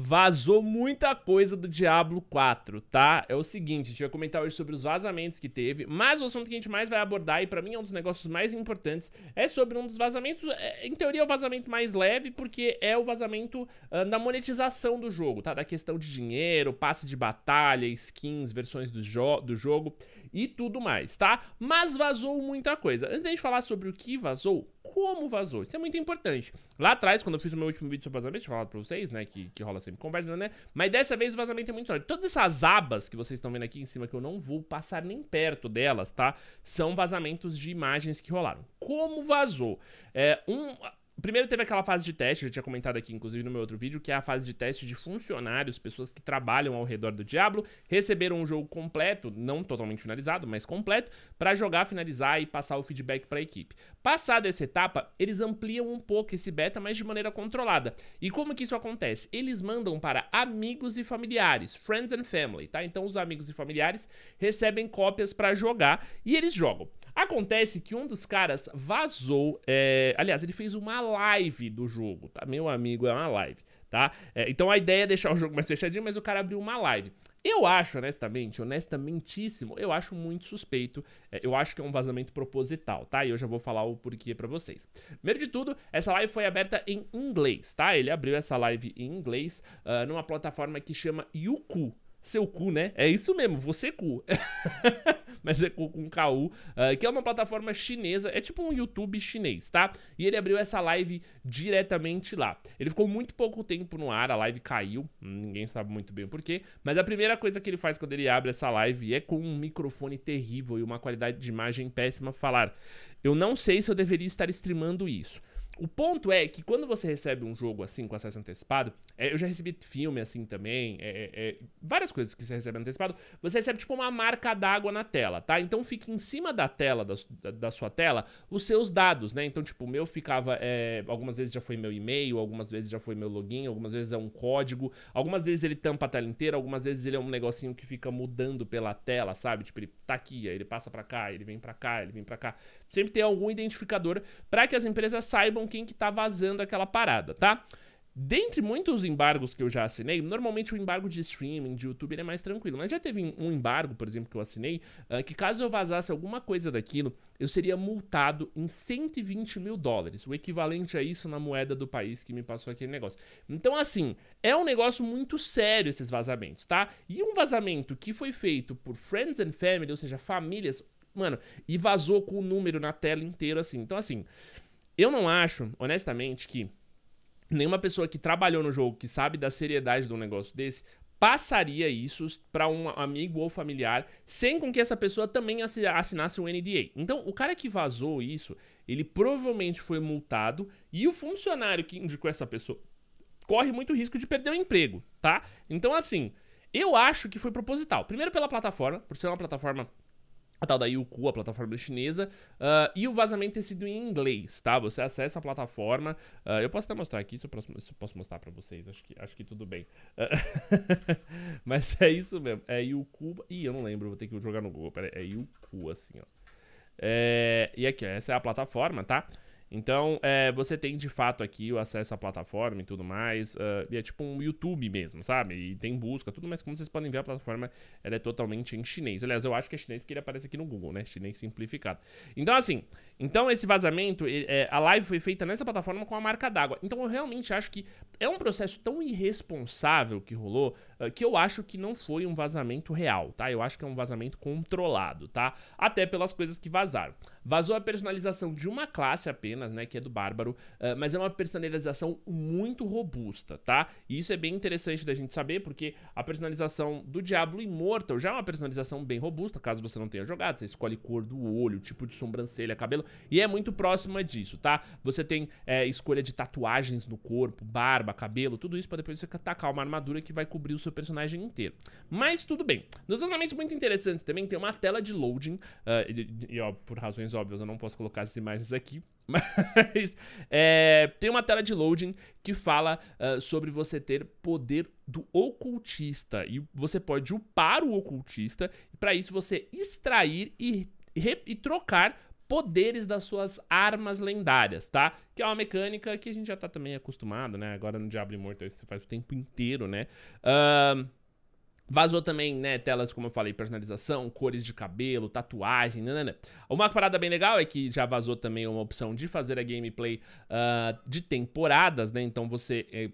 vazou muita coisa do Diablo 4, tá? É o seguinte, a gente vai comentar hoje sobre os vazamentos que teve, mas o assunto que a gente mais vai abordar, e para mim é um dos negócios mais importantes, é sobre um dos vazamentos, é, em teoria é o vazamento mais leve, porque é o vazamento uh, monetização do jogo, tá? Da questão de dinheiro, passe de batalha, skins, versões do, jo do jogo e tudo mais, tá? Mas vazou muita coisa. Antes da gente falar sobre o que vazou, como vazou, isso é muito importante. Lá atrás, quando eu fiz o meu último vídeo sobre vazamento, tinha falado pra vocês, né, que, que rola sempre conversa, né? Mas dessa vez o vazamento é muito sólido. Todas essas abas que vocês estão vendo aqui em cima, que eu não vou passar nem perto delas, tá? São vazamentos de imagens que rolaram. Como vazou? É, um, Primeiro teve aquela fase de teste, eu já tinha comentado aqui, inclusive, no meu outro vídeo, que é a fase de teste de funcionários, pessoas que trabalham ao redor do Diablo, receberam um jogo completo, não totalmente finalizado, mas completo, para jogar, finalizar e passar o feedback para a equipe. Passada essa etapa, eles ampliam um pouco esse beta, mas de maneira controlada. E como que isso acontece? Eles mandam para amigos e familiares, friends and family, tá? Então os amigos e familiares recebem cópias para jogar e eles jogam. Acontece que um dos caras vazou. É... Aliás, ele fez uma live do jogo, tá? Meu amigo, é uma live, tá? É, então a ideia é deixar o jogo mais fechadinho, mas o cara abriu uma live. Eu acho, honestamente, honestamentíssimo, eu acho muito suspeito. É, eu acho que é um vazamento proposital, tá? E eu já vou falar o porquê para vocês. Primeiro de tudo, essa live foi aberta em inglês, tá? Ele abriu essa live em inglês uh, numa plataforma que chama Youku seu cu, né? É isso mesmo, você é cu. Mas é cu com KU, uh, eh, que é uma plataforma chinesa, é tipo um YouTube chinês, tá? E ele abriu essa live diretamente lá. Ele ficou muito pouco tempo no ar, a live caiu, hum, ninguém sabe muito bem o porquê, mas a primeira coisa que ele faz quando ele abre essa live é com um microfone terrível e uma qualidade de imagem péssima falar: "Eu não sei se eu deveria estar streamando isso. O ponto é que quando você recebe um jogo assim, com acesso antecipado, é, eu já recebi filme assim também, é, é, é, várias coisas que você recebe antecipado, você recebe tipo uma marca d'água na tela, tá? Então fica em cima da tela, da, da sua tela, os seus dados, né? Então, tipo, o meu ficava. É, algumas vezes já foi meu e-mail, algumas vezes já foi meu login, algumas vezes é um código, algumas vezes ele tampa a tela inteira, algumas vezes ele é um negocinho que fica mudando pela tela, sabe? Tipo, ele tá aqui, aí ele passa para cá, ele vem para cá, ele vem para cá. Sempre ter algum identificador para que as empresas saibam quem que tá vazando aquela parada, tá? Dentre muitos embargos que eu já assinei, normalmente o embargo de streaming, de YouTube, é mais tranquilo. Mas já teve um embargo, por exemplo, que eu assinei, uh, que caso eu vazasse alguma coisa daquilo, eu seria multado em 120 mil dólares. O equivalente a isso na moeda do país que me passou aquele negócio. Então, assim, é um negócio muito sério esses vazamentos, tá? E um vazamento que foi feito por friends and family, ou seja, famílias Mano, e vazou com o número na tela inteira, assim. Então, assim, eu não acho, honestamente, que nenhuma pessoa que trabalhou no jogo, que sabe da seriedade de um negócio desse, passaria isso para um amigo ou familiar, sem com que essa pessoa também assinasse um NDA. Então, o cara que vazou isso, ele provavelmente foi multado e o funcionário que indicou essa pessoa corre muito risco de perder o emprego, tá? Então, assim, eu acho que foi proposital. Primeiro pela plataforma, por ser uma plataforma a tal da Youku, a plataforma chinesa, uh, e o vazamento ter sido em inglês, tá? Você acessa a plataforma, uh, eu posso até mostrar aqui, se eu posso, se eu posso mostrar para vocês, acho que, acho que tudo bem. Uh, mas é isso mesmo, é Youku, ih, eu não lembro, vou ter que jogar no Google, é Youku, assim, ó. É, e aqui, ó, essa é a plataforma, tá? Tá? Então, é, você tem de fato aqui o acesso à plataforma e tudo mais. Uh, e é tipo um YouTube mesmo, sabe? E tem busca, tudo, mas como vocês podem ver, a plataforma ela é totalmente em chinês. Aliás, eu acho que é chinês porque ele aparece aqui no Google, né? Chinês simplificado. Então, assim, então esse vazamento, é, a live foi feita nessa plataforma com a marca d'água. Então, eu realmente acho que é um processo tão irresponsável que rolou uh, que eu acho que não foi um vazamento real, tá? Eu acho que é um vazamento controlado, tá? Até pelas coisas que vazaram. Vazou a personalização de uma classe apenas, né, que é do Bárbaro, uh, mas é uma personalização muito robusta, tá? E isso é bem interessante da gente saber, porque a personalização do Diablo Immortal já é uma personalização bem robusta, caso você não tenha jogado, você escolhe cor do olho, tipo de sobrancelha, cabelo, e é muito próxima disso, tá? Você tem é, escolha de tatuagens no corpo, barba, cabelo, tudo isso para depois você atacar uma armadura que vai cobrir o seu personagem inteiro. Mas tudo bem. Nos lançamentos muito interessantes também tem uma tela de loading, uh, e, e, ó, por razões razões eu não posso colocar as imagens aqui, mas é, tem uma tela de loading que fala uh, sobre você ter poder do ocultista. E você pode upar o ocultista, e para isso você extrair e, e trocar poderes das suas armas lendárias, tá? Que é uma mecânica que a gente já tá também acostumado, né? Agora no Diablo Imortal isso você faz o tempo inteiro, né? Ahn... Uh, Vazou também, né, telas, como eu falei, personalização, cores de cabelo, tatuagem, nanana. Né, né, né. Uma parada bem legal é que já vazou também uma opção de fazer a gameplay uh, de temporadas, né? Então você, é,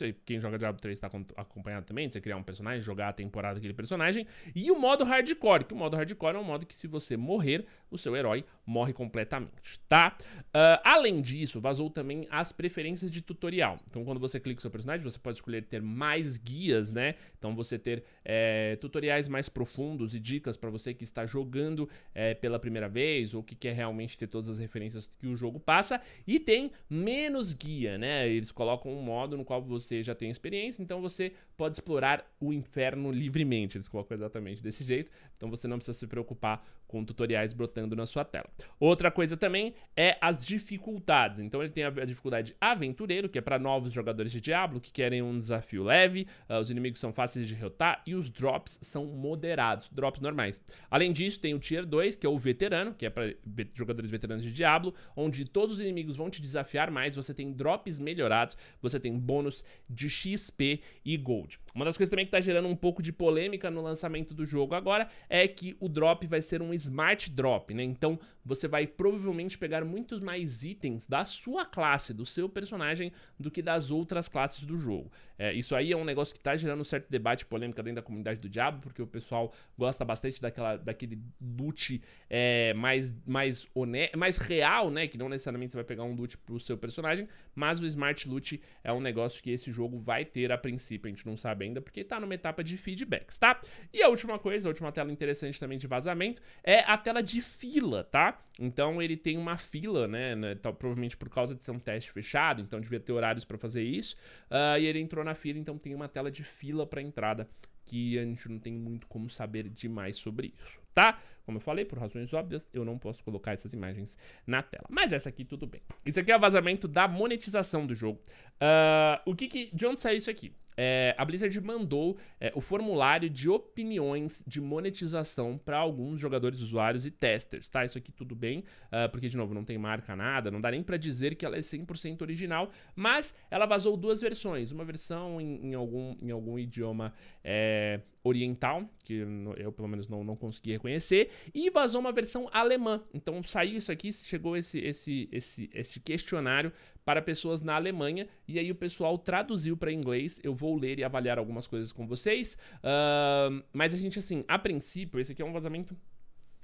é, quem joga Diablo 3 está acompanhado também, você criar um personagem, jogar a temporada daquele personagem. E o modo hardcore, que o modo hardcore é um modo que se você morrer, o seu herói morre completamente, tá? Uh, além disso, vazou também as preferências de tutorial. Então quando você clica no seu personagem, você pode escolher ter mais guias, né? Então você ter é, tutoriais mais profundos e dicas para você que está jogando é, pela primeira vez ou que quer realmente ter todas as referências que o jogo passa. E tem menos guia, né? Eles colocam um modo no qual você já tem experiência, então você pode explorar o inferno livremente. Eles colocam exatamente desse jeito, então você não precisa se preocupar com tutoriais brotando na sua tela. Outra coisa também é as dificuldades. Então ele tem a dificuldade aventureiro, que é para novos jogadores de Diablo que querem um desafio leve, uh, os inimigos são fáceis de derrotar e os drops são moderados, drops normais. Além disso, tem o Tier 2, que é o veterano, que é para jogadores veteranos de Diablo, onde todos os inimigos vão te desafiar mais, você tem drops melhorados, você tem bônus de XP e Gold. Uma das coisas também que está gerando um pouco de polêmica no lançamento do jogo agora é que o drop vai ser um smart drop, né? Então você vai provavelmente pegar muitos mais itens da sua classe, do seu personagem, do que das outras classes do jogo. É, isso aí é um negócio que está gerando um certo debate polêmica dentro da comunidade do Diabo, porque o pessoal gosta bastante daquela, daquele loot é, mais, mais, mais real, né? Que não necessariamente você vai pegar um loot pro seu personagem, mas o Smart Loot é um negócio que esse jogo vai ter a princípio, a gente não sabe ainda, porque tá numa etapa de feedbacks, tá? E a última coisa, a última tela interessante também de vazamento, é a tela de fila, tá? Então ele tem uma fila, né? né tá, provavelmente por causa de ser um teste fechado, então devia ter horários para fazer isso. Uh, e ele entrou na fila, então tem uma tela de fila para entrada que a gente não tem muito como saber demais sobre isso, tá? Como eu falei, por razões óbvias, eu não posso colocar essas imagens na tela. Mas essa aqui, tudo bem. Isso aqui é o vazamento da monetização do jogo. Uh, o que que... De onde saiu isso aqui? é, a Blizzard mandou é, o formulário de opiniões de monetização para alguns jogadores, usuários e testers, tá? Isso aqui tudo bem, uh, porque de novo não tem marca nada, não dá nem para dizer que ela é 100% original, mas ela vazou duas versões, uma versão em, em algum, em algum idioma é, oriental, que eu pelo menos não, não consegui reconhecer, e vazou uma versão alemã. Então saiu isso aqui, chegou esse, esse, esse, esse questionário para pessoas na Alemanha, e aí o pessoal traduziu para inglês. Eu vou ler e avaliar algumas coisas com vocês, uh, mas a gente, assim, a princípio, esse aqui é um vazamento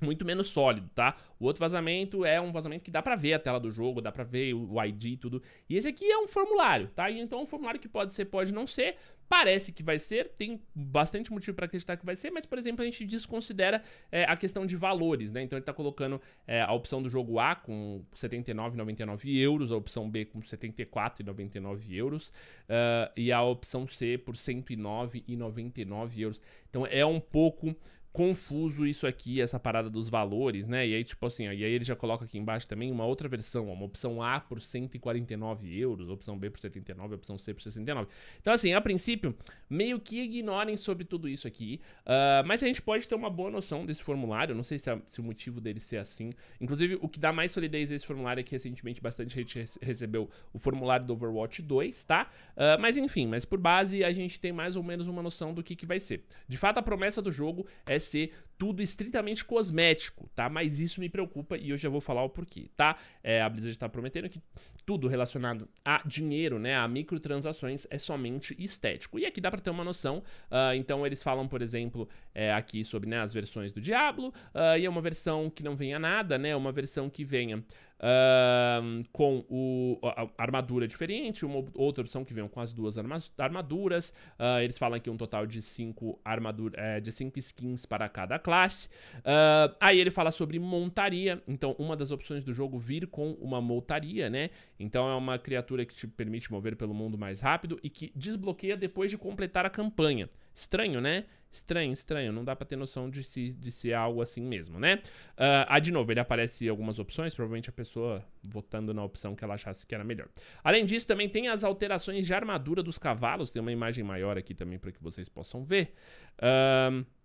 muito menos sólido, tá? O outro vazamento é um vazamento que dá para ver a tela do jogo, dá para ver o ID e tudo. E esse aqui é um formulário, tá? então é um formulário que pode ser, pode não ser. Parece que vai ser, tem bastante motivo para acreditar que vai ser, mas, por exemplo, a gente desconsidera é, a questão de valores, né? Então ele está colocando é, a opção do jogo A com 79,99 euros, a opção B com 74,99 euros uh, e a opção C por 109,99 euros. Então é um pouco confuso isso aqui, essa parada dos valores, né? E aí, tipo assim, ó, e aí ele já coloca aqui embaixo também uma outra versão, ó, uma opção A por 149 euros, opção B por 79, opção C por 69. Então, assim, a princípio, meio que ignorem sobre tudo isso aqui, uh, mas a gente pode ter uma boa noção desse formulário, não sei se, se, o motivo dele ser assim. Inclusive, o que dá mais solidez a esse formulário é que recentemente bastante gente recebeu o formulário do Overwatch 2, tá? Uh, mas enfim, mas por base a gente tem mais ou menos uma noção do que, que vai ser. De fato, a promessa do jogo é interessi tudo estritamente cosmético, tá? Mas isso me preocupa e eu já vou falar o porquê, tá? É, a Blizzard está prometendo que tudo relacionado a dinheiro, né, a microtransações, é somente estético. E aqui dá para ter uma noção. Uh, então eles falam, por exemplo, é, aqui sobre né, as versões do Diablo uh, e é uma versão que não venha nada, né? Uma versão que venha Uh, com o, a, armadura diferente, uma outra opção que venha com as duas armas, armaduras. Uh, eles falam aqui um total de 5 armadura, é, de cinco skins para cada classe. Uh, aí ele fala sobre montaria. Então, uma das opções do jogo vir com uma montaria, né? Então, é uma criatura que te permite mover pelo mundo mais rápido e que desbloqueia depois de completar a campanha. Estranho, né? Estranho, estranho. Não dá pra ter noção de se, de ser algo assim mesmo, né? Uh, ah, de novo, ele aparece algumas opções. Provavelmente a pessoa votando na opção que ela achasse que era melhor. Além disso, também tem as alterações de armadura dos cavalos. Tem uma imagem maior aqui também para que vocês possam ver. Ahn... Uh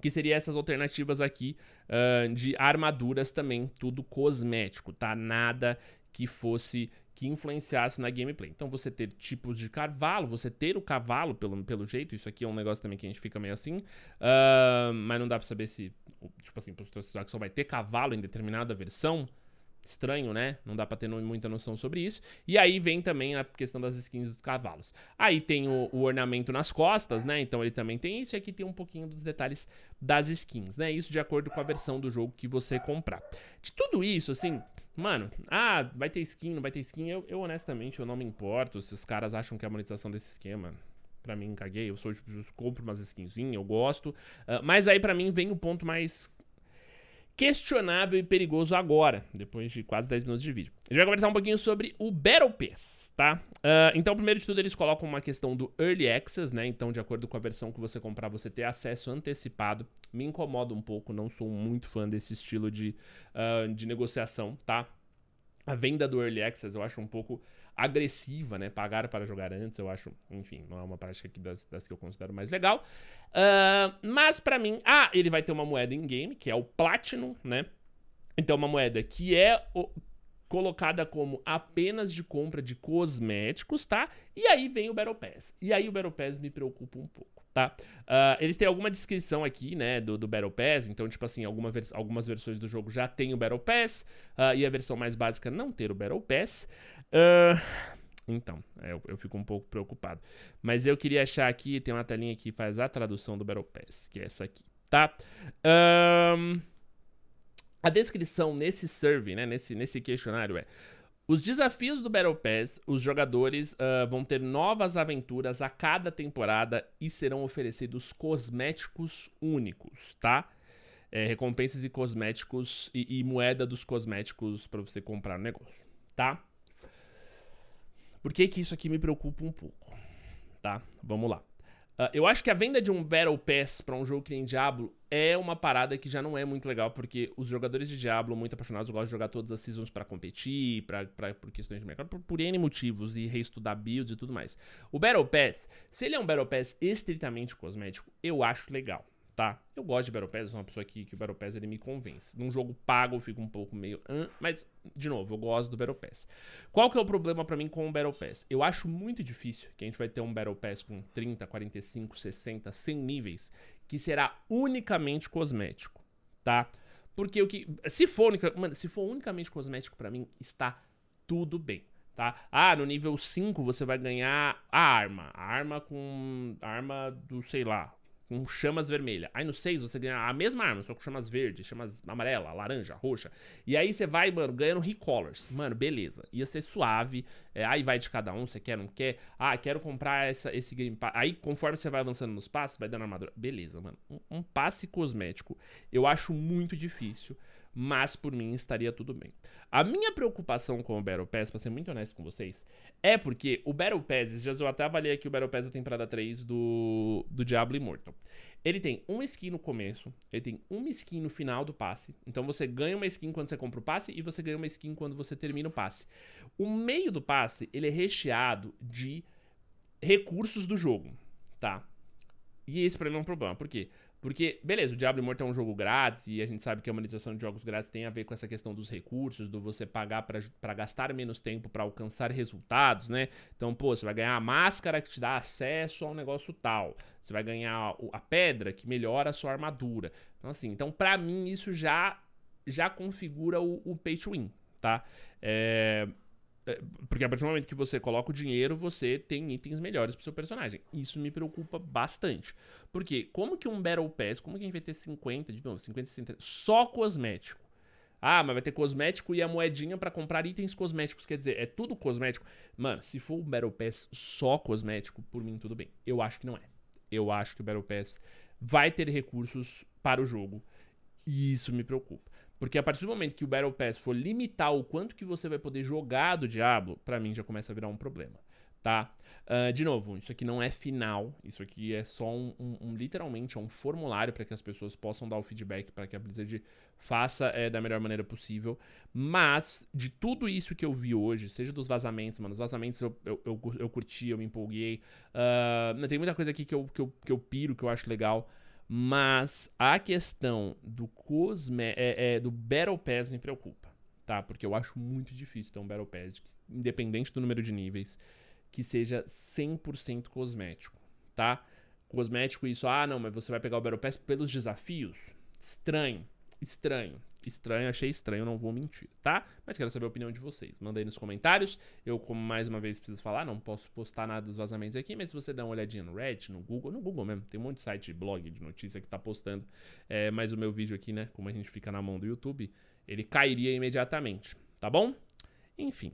que seria essas alternativas aqui uh, de armaduras também, tudo cosmético, tá? Nada que fosse que influenciasse na gameplay. Então você ter tipos de cavalo, você ter o cavalo pelo, pelo jeito, isso aqui é um negócio também que a gente fica meio assim, uh, mas não dá pra saber se, tipo assim, pro só vai ter cavalo em determinada versão, Estranho, né? Não dá pra ter muita noção sobre isso. E aí vem também a questão das skins dos cavalos. Aí tem o, o ornamento nas costas, né? Então ele também tem isso. E aqui tem um pouquinho dos detalhes das skins, né? Isso de acordo com a versão do jogo que você comprar. De tudo isso, assim, Mano, ah, vai ter skin, não vai ter skin. Eu, eu, honestamente, eu não me importo se os caras acham que é a monetização desse esquema. Pra mim, caguei. Eu sou tipo, eu compro umas skinzinhas, eu gosto. Uh, mas aí, pra mim, vem o ponto mais questionável e perigoso agora, depois de quase 10 minutos de vídeo. A gente vai conversar um pouquinho sobre o Battle Pass, tá? Uh, então, primeiro de tudo, eles colocam uma questão do Early Access, né? Então, de acordo com a versão que você comprar, você ter acesso antecipado. Me incomoda um pouco, não sou muito fã desse estilo de, uh, de negociação, tá? a venda do Early Access eu acho um pouco agressiva, né? Pagar para jogar antes, eu acho, enfim, não é uma prática aqui das, das que eu considero mais legal. Uh, mas para mim, ah, ele vai ter uma moeda in-game, que é o Platinum, né? Então, uma moeda que é o, colocada como apenas de compra de cosméticos, tá? E aí vem o Battle Pass. E aí o Battle Pass me preocupa um pouco, tá? Uh, eles têm alguma descrição aqui, né, do, do Battle Pass. Então, tipo assim, alguma vers algumas versões do jogo já tem o Battle Pass. Uh, e a versão mais básica não ter o Battle Pass. Uh, então, é, eu, eu, fico um pouco preocupado. Mas eu queria achar aqui, tem uma telinha que faz a tradução do Battle Pass, que é essa aqui, tá? Ahn... A descrição nesse survey, né, nesse, nesse questionário é. Os desafios do Battle Pass, os jogadores uh, vão ter novas aventuras a cada temporada e serão oferecidos cosméticos únicos, tá? É, recompensas e cosméticos e, e moeda dos cosméticos para você comprar o negócio, tá? Por que que isso aqui me preocupa um pouco, tá? Vamos lá. Uh, eu acho que a venda de um Battle Pass para um jogo que nem Diablo é uma parada que já não é muito legal, porque os jogadores de Diablo, muito apaixonados, gostam de jogar todas as seasons para competir, pra, pra, por questões de mercado, por, por N motivos, e reestudar builds e tudo mais. O Battle Pass, se ele é um Battle Pass estritamente cosmético, eu acho legal, tá? Eu gosto de Battle Pass, sou uma pessoa que, que o Battle Pass ele me convence. Num jogo pago eu fico um pouco meio... Hum, mas, de novo, eu gosto do Battle Pass. Qual que é o problema para mim com o Battle Pass? Eu acho muito difícil que a gente vai ter um Battle Pass com 30, 45, 60, 100 níveis que será unicamente cosmético, tá? Porque o que. Se for, unica, mano, se for unicamente cosmético para mim, está tudo bem. Tá? Ah, no nível 5 você vai ganhar a arma. A arma com. A arma do, sei lá, com chamas vermelhas. Aí no 6 você ganha a mesma arma, só com chamas verde, chamas amarela, laranja, roxa. E aí você vai, mano, ganhando recolors. Mano, beleza. Ia ser suave. É, aí vai de cada um, você quer, não quer. Ah, quero comprar essa, esse game pass. Aí conforme você vai avançando nos passes, vai dando armadura. Beleza, mano. Um, um passe cosmético eu acho muito difícil mas por mim estaria tudo bem. A minha preocupação com o Battle Pass, pra ser muito honesto com vocês, é porque o Battle Pass, esses dias eu até avaliei aqui o Battle Pass da temporada 3 do, do Diablo Immortal. Ele tem uma skin no começo, ele tem uma skin no final do passe. Então você ganha uma skin quando você compra o passe e você ganha uma skin quando você termina o passe. O meio do passe, ele é recheado de recursos do jogo, tá? E esse pra mim é um problema, por quê? Porque porque, beleza, o Diablo Immortal é um jogo grátis e a gente sabe que a monetização de jogos grátis tem a ver com essa questão dos recursos, do você pagar para gastar menos tempo para alcançar resultados, né? Então, pô, você vai ganhar a máscara que te dá acesso a um negócio tal. Você vai ganhar a pedra que melhora a sua armadura. Então, assim, então para mim isso já já configura o, o pay to win, tá? É, é, porque a partir do momento que você coloca o dinheiro, você tem itens melhores pro seu personagem. Isso me preocupa bastante. Porque como que um Battle Pass, como que a gente vai ter 50, de novo, 50, 60, só cosmético? Ah, mas vai ter cosmético e a moedinha para comprar itens cosméticos, quer dizer, é tudo cosmético. Mano, se for um Battle Pass só cosmético, por mim tudo bem. Eu acho que não é. Eu acho que o Battle Pass vai ter recursos para o jogo. E isso me preocupa. Porque a partir do momento que o Battle Pass for limitar o quanto que você vai poder jogar do Diablo, para mim já começa a virar um problema, tá? Uh, de novo, isso aqui não é final, isso aqui é só um, um, um literalmente, é um formulário para que as pessoas possam dar o feedback para que a Blizzard faça é, da melhor maneira possível. Mas, de tudo isso que eu vi hoje, seja dos vazamentos, mano, os vazamentos eu, eu, eu, eu curti, eu me empolguei. Uh, tem muita coisa aqui que eu, que, eu, que eu piro, que eu acho legal. Mas a questão do Cosme, é, é, do Battle Pass me preocupa, tá? Porque eu acho muito difícil ter um Battle Pass, independente do número de níveis, que seja 100% cosmético, tá? Cosmético isso, ah, não, mas você vai pegar o Battle Pass pelos desafios? Estranho, estranho estranho, achei estranho, não vou mentir, tá? Mas quero saber a opinião de vocês. Manda aí nos comentários. Eu, como mais uma vez preciso falar, não posso postar nada dos vazamentos aqui, mas se você der uma olhadinha no Reddit, no Google, no Google mesmo, tem um monte de site de blog, de notícia que tá postando. É, mas o meu vídeo aqui, né, como a gente fica na mão do YouTube, ele cairia imediatamente, tá bom? Enfim,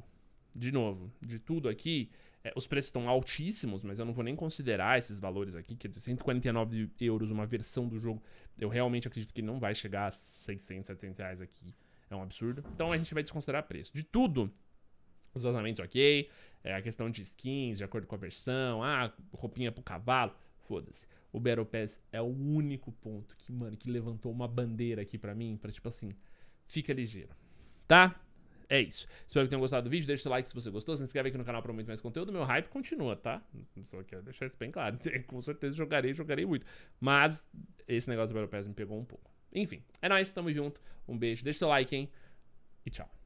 de novo, de tudo aqui, é, os preços estão altíssimos, mas eu não vou nem considerar esses valores aqui, que é 149 euros uma versão do jogo. Eu realmente acredito que não vai chegar a 600, 700 reais aqui. É um absurdo. Então a gente vai desconsiderar preço. De tudo, os vazamentos ok, é, a questão de skins, de acordo com a versão, ah, roupinha pro cavalo, foda-se. O Battle Pass é o único ponto que, mano, que levantou uma bandeira aqui para mim, para tipo assim, fica ligeiro, tá? é isso. Espero que tenham gostado do vídeo. Deixa o seu like se você gostou. Se inscreve aqui no canal para muito mais conteúdo. Meu hype continua, tá? Só quero deixar isso bem claro. Com certeza jogarei, jogarei muito. Mas esse negócio do Battle Pass me pegou um pouco. Enfim, é nóis. Tamo junto. Um beijo. Deixa o seu like, hein? E tchau.